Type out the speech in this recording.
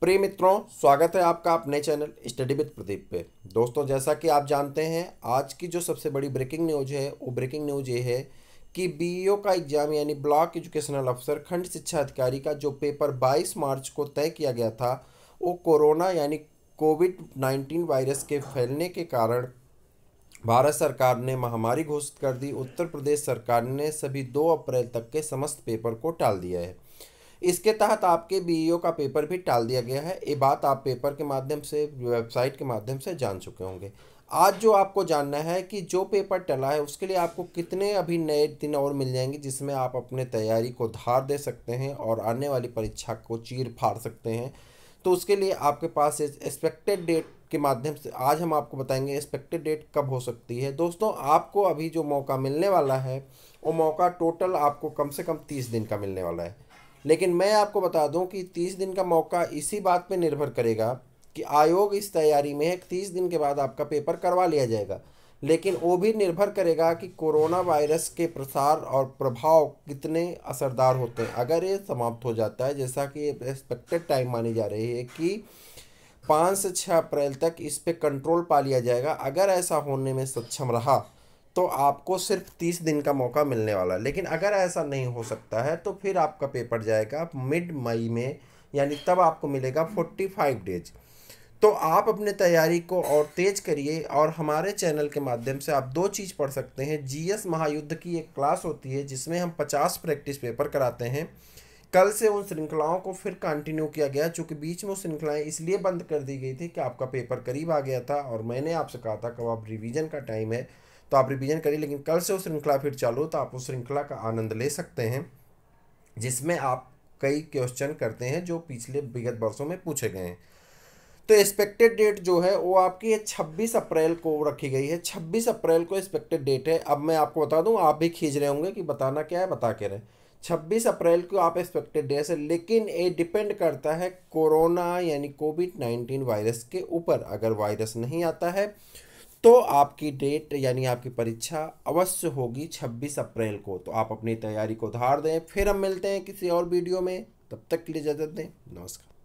प्रिय मित्रों स्वागत है आपका अपने चैनल स्टडी विद प्रदीप पे दोस्तों जैसा कि आप जानते हैं आज की जो सबसे बड़ी ब्रेकिंग न्यूज है वो ब्रेकिंग न्यूज ये है कि बीईओ e का एग्जाम यानी ब्लॉक एजुकेशनल अफसर खंड शिक्षा अधिकारी का जो पेपर 22 मार्च को तय किया गया था वो कोरोना यानी कोविड नाइन्टीन वायरस के फैलने के कारण भारत सरकार ने महामारी घोषित कर दी उत्तर प्रदेश सरकार ने सभी दो अप्रैल तक के समस्त पेपर को टाल दिया है इसके तहत आपके बी e का पेपर भी टाल दिया गया है ये बात आप पेपर के माध्यम से वेबसाइट के माध्यम से जान चुके होंगे आज जो आपको जानना है कि जो पेपर टला है उसके लिए आपको कितने अभी नए दिन और मिल जाएंगे जिसमें आप अपने तैयारी को धार दे सकते हैं और आने वाली परीक्षा को चीर फाड़ सकते हैं तो उसके लिए आपके पास एक्सपेक्टेड डेट के माध्यम से आज हम आपको बताएंगे एक्सपेक्टेड डेट कब हो सकती है दोस्तों आपको अभी जो मौका मिलने वाला है वो मौका टोटल आपको कम से कम तीस दिन का मिलने वाला है लेकिन मैं आपको बता दूं कि तीस दिन का मौका इसी बात पे निर्भर करेगा कि आयोग इस तैयारी में है तीस दिन के बाद आपका पेपर करवा लिया जाएगा लेकिन वो भी निर्भर करेगा कि कोरोना वायरस के प्रसार और प्रभाव कितने असरदार होते हैं अगर ये समाप्त हो जाता है जैसा कि एक्सपेक्टेड टाइम मानी जा रही है कि पाँच से छः अप्रैल तक इस पर कंट्रोल पा लिया जाएगा अगर ऐसा होने में सक्षम रहा तो आपको सिर्फ तीस दिन का मौका मिलने वाला है लेकिन अगर ऐसा नहीं हो सकता है तो फिर आपका पेपर जाएगा मिड मई में यानी तब आपको मिलेगा फोर्टी फाइव डेज तो आप अपने तैयारी को और तेज़ करिए और हमारे चैनल के माध्यम से आप दो चीज़ पढ़ सकते हैं जीएस महायुद्ध की एक क्लास होती है जिसमें हम पचास प्रैक्टिस पेपर कराते हैं कल से उन श्रृंखलाओं को फिर कंटिन्यू किया गया चूँकि बीच में श्रृंखलाएँ इसलिए बंद कर दी गई थी कि आपका पेपर करीब आ गया था और मैंने आपसे कहा था कब आप रिविज़न का टाइम है तो आप रिवीजन करिए लेकिन कल से वो श्रृंखला फिर चालू तो आप उस श्रृंखला का आनंद ले सकते हैं जिसमें आप कई क्वेश्चन करते हैं जो पिछले विगत वर्षों में पूछे गए हैं तो एक्सपेक्टेड डेट जो है वो आपकी छब्बीस अप्रैल को रखी गई है छब्बीस अप्रैल को एक्सपेक्टेड डेट है अब मैं आपको बता दूं आप भी खींच रहे होंगे कि बताना क्या है बता के रहे छब्बीस अप्रैल को आप एक्सपेक्टेड डेट है लेकिन ये डिपेंड करता है कोरोना यानी कोविड नाइन्टीन वायरस के ऊपर अगर वायरस नहीं आता है तो आपकी डेट यानी आपकी परीक्षा अवश्य होगी 26 अप्रैल को तो आप अपनी तैयारी को धार दें फिर हम मिलते हैं किसी और वीडियो में तब तक के लिए इजाज़त दें नमस्कार